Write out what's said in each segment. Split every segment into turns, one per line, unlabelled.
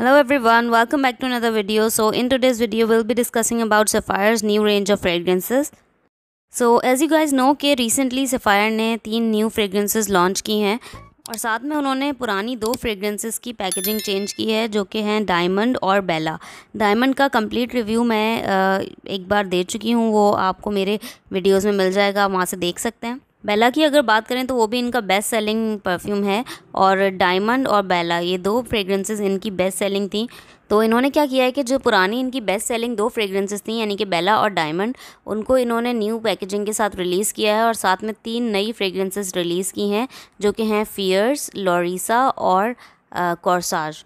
hello everyone welcome back to another video so in today's video we'll be discussing about sapphire's new range of fragrances so as you guys know कि recently sapphire ने तीन new fragrances launch की हैं और साथ में उन्होंने पुरानी दो फ्रेगरेंसेस की पैकेजिंग चेंज की है जो कि हैं डायमंड और बेला डायमंड का कंप्लीट रिव्यू मैं एक बार दे चुकी हूँ वो आपको मेरे वीडियोस में मिल जाएगा वहाँ से देख सकते हैं बेला की अगर बात करें तो वो भी इनका बेस्ट सेलिंग परफ्यूम है और डायमंड और बेला ये दो फ्रेगरेंसेस इनकी बेस्ट सेलिंग थी तो इन्होंने क्या किया है कि जो पुरानी इनकी बेस्ट सेलिंग दो फ्रेगरेंसेस थी यानी कि बेला और डायमंड उनको इन्होंने न्यू पैकेजिंग के साथ रिलीज़ किया है और साथ में तीन नई फ्रेगरेंसेज रिलीज़ की हैं जो कि हैं फियर्स लॉरिसा और कॉर्साज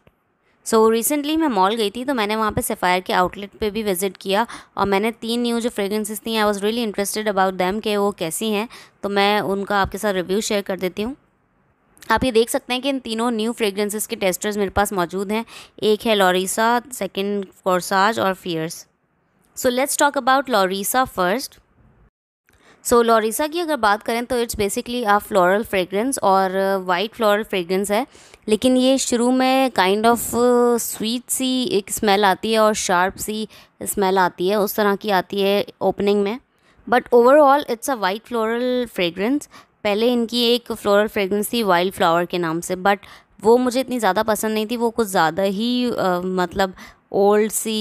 सो so, रिसेंटली मैं मॉल गई थी तो मैंने वहाँ पे सफ़ायर के आउटलेट पे भी विज़िट किया और मैंने तीन न्यू जो फ्रेगरेंसेस थी I was really interested about them के वो कैसी हैं तो मैं उनका आपके साथ रिव्यू शेयर कर देती हूँ आप ये देख सकते हैं कि इन तीनों न्यू फ्रेगरेंसेस के टेस्टर्स मेरे पास मौजूद हैं एक है लॉरीसा सेकेंड कोर्साज और Fierce so let's talk about Larissa first so so, Larissa की अगर बात करें तो it's basically a floral fragrance और वाइट फ्लोरल फ्रेगरेंस है लेकिन ये शुरू में काइंड ऑफ स्वीट सी एक स्मेल आती है और शार्प सी स्मेल आती है उस तरह की आती है ओपनिंग में but overall it's a white floral fragrance पहले इनकी एक फ्लोरल फ्रेगरेंस थी वाइल्ड फ्लावर के नाम से बट वो मुझे इतनी ज़्यादा पसंद नहीं थी वो कुछ ज़्यादा ही आ, uh, मतलब ओल्ड सी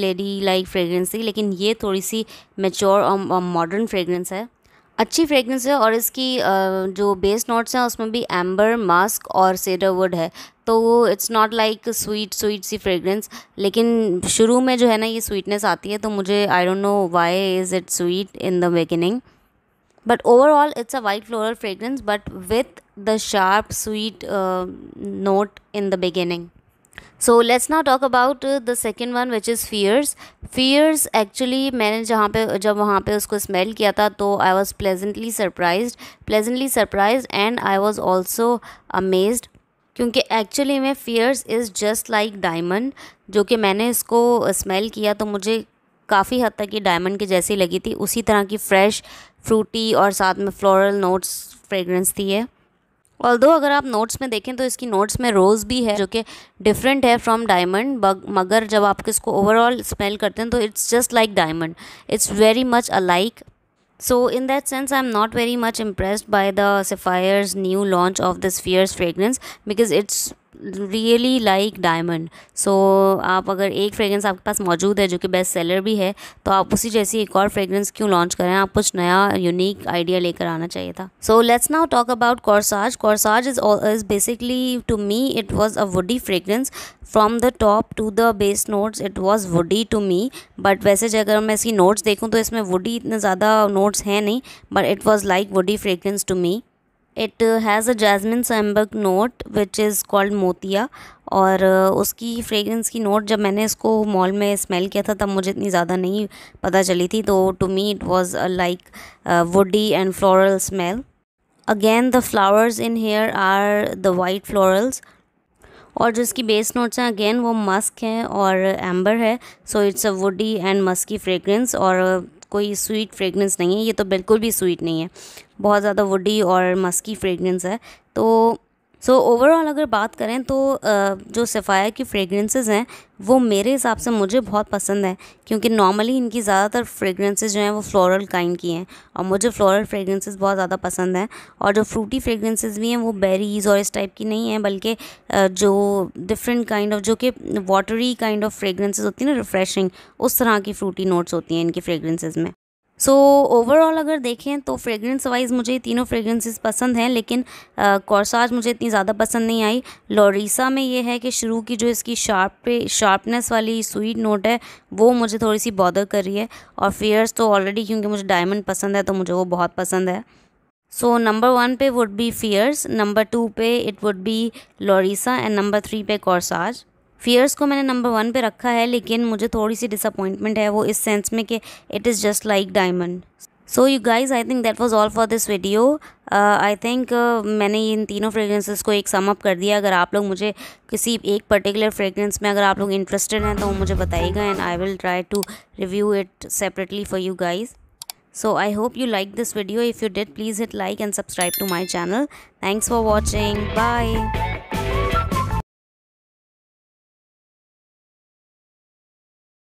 लेडी लाइक फ्रेगरेंस थी लेकिन ये थोड़ी सी मेच्योर और मॉडर्न फ्रेगरेंस है अच्छी फ्रेगरेंस है और इसकी जो बेस नोट्स हैं उसमें भी एम्बर मास्क और सेडरवुड है तो it's not like sweet sweet सी फ्रेगरेंस लेकिन शुरू में जो है ना ये स्वीटनेस आती है तो मुझे I don't know why is it sweet in the beginning but overall it's a white floral fragrance but with the sharp sweet note in the beginning so let's now talk about the second one which is Fierce Fierce actually मैंने जहाँ पे जब वहाँ पे उसको smell किया था तो I was pleasantly surprise pleasantly surprise and I was also amazed क्योंकि एक्चुअली में Fierce is just like diamond जो कि मैंने इसको स्मेल uh, किया तो मुझे काफ़ी हद तक ये डायमंड की जैसी लगी थी उसी तरह की फ्रेश फ्रूटी और साथ में फ्लोरल नोट्स फ्रेगरेंस थी है ऑल दो अगर आप नोट्स में देखें तो इसकी नोट्स में रोज़ भी है जो कि डिफरेंट है फ्रॉम डायमंड मगर जब आप इसको ओवरऑल स्मेल करते हैं तो it's just like diamond it's very much alike so in that sense I am not very much impress by the Sapphire's new launch of the Sapphire's fragrance because it's really like diamond so आप अगर एक fragrance आपके पास मौजूद है जो कि best seller भी है तो आप उसी जैसी एक और फ्रेगरेंस क्यों लॉन्च करें आप कुछ नया यूनिक आइडिया लेकर आना चाहिए था so let's now talk about corsage corsage is is basically to me it was a woody fragrance from the top to the base notes it was woody to me but वैसे अगर मैं इसकी notes देखूँ तो इसमें woody इतने ज़्यादा notes हैं नहीं but it was like woody fragrance to me it has a jasmine sambac note which is called motia और uh, उसकी फ्रेगरेंस की नोट जब मैंने इसको मॉल में स्मेल किया था तब मुझे इतनी ज़्यादा नहीं पता चली थी तो to me it was like woody and floral smell again the flowers in here are the white florals और जो इसकी बेस नोट्स हैं अगेन वो मस्क हैं और एम्बर है so it's a woody and musky fragrance और uh, कोई स्वीट फ्रेगनेंस नहीं है ये तो बिल्कुल भी स्वीट नहीं है बहुत ज़्यादा वुडी और मस्की फ्रेगरेंस है तो सो so, ओवरऑल अगर बात करें तो जो सफ़ाया की फ्रेगरेंसेस हैं वो मेरे हिसाब से मुझे बहुत पसंद है क्योंकि नॉर्मली इनकी ज़्यादातर फ्रेगरेंसेज जो हैं वो फ्लोरल काइंड की हैं और मुझे फ्लोरल फ्रेगरेंसेज बहुत ज़्यादा पसंद हैं और जो फ्रूटी फ्रेगरेंसेज भी हैं वो बेरीज और इस टाइप की नहीं हैं बल्कि जो डिफरेंट काइंड ऑफ जो कि वाटरी काइंड ऑफ फ्रेगरेंसेज होती हैं ना रिफ़्रेशिंग उस तरह की फ्रूटी नोट्स होती हैं इनकी फ्रेगरेंसेज में सो so, ओवरऑल अगर देखें तो फ्रेगरेंस वाइज मुझे तीनों फ्रेगरेंसेस पसंद हैं लेकिन कॉर्साज मुझे इतनी ज़्यादा पसंद नहीं आई लॉरीसा में ये है कि शुरू की जो इसकी शार्प शार्पनेस वाली स्वीट नोट है वो मुझे थोड़ी सी बॉदर कर रही है और फेयर्स तो ऑलरेडी क्योंकि मुझे डायमंड पसंद है तो मुझे वो बहुत पसंद है सो नंबर वन पे would be Fierce number two पे it would be Larissa and number three पे कॉर्साज फियर्स को मैंने नंबर वन पे रखा है लेकिन मुझे थोड़ी सी डिसअपॉइंटमेंट है वो इस सेंस में कि it is just like diamond so you guys I think that was all for this video I think मैंने इन तीनों फ्रेगरेंसेस को एक सम अप कर दिया अगर आप लोग मुझे किसी एक पर्टिकुलर फ्रेगरेंस में अगर आप लोग इंटरेस्टेड हैं तो मुझे बताइएगा and I will try to review it separately for you guys so I hope you like this video if you did please it like and subscribe to my channel thanks for watching bye